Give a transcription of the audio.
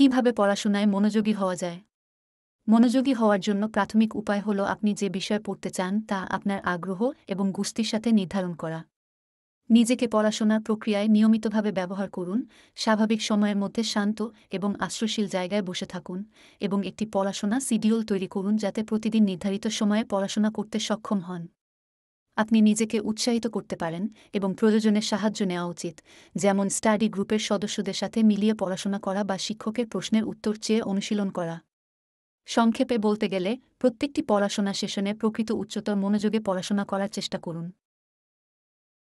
কিভাবে পড়াশোনায় মনোযোগী হওয়া যায় মনোযোগী হওয়ার জন্য প্রাথমিক উপায় হল আপনি যে বিষয় পড়তে চান তা আপনার আগ্রহ এবং গুস্তির সাথে নির্ধারণ করা নিজেকে পড়াশোনার প্রক্রিয়ায় নিয়মিতভাবে ব্যবহার করুন স্বাভাবিক সময়ের মধ্যে শান্ত এবং আশ্রয়শীল জায়গায় বসে থাকুন এবং একটি পড়াশোনা সিডিউল তৈরি করুন যাতে প্রতিদিন নির্ধারিত সময়ে পড়াশোনা করতে সক্ষম হন আপনি নিজেকে উৎসাহিত করতে পারেন এবং প্রয়োজনে সাহায্য নেওয়া উচিত যেমন স্টাডি গ্রুপের সদস্যদের সাথে মিলিয়ে পড়াশোনা করা বা শিক্ষকের প্রশ্নের উত্তর চেয়ে অনুশীলন করা সংক্ষেপে বলতে গেলে প্রত্যেকটি পড়াশোনা সেশনে প্রকৃত উচ্চতর মনোযোগে পড়াশোনা করার চেষ্টা করুন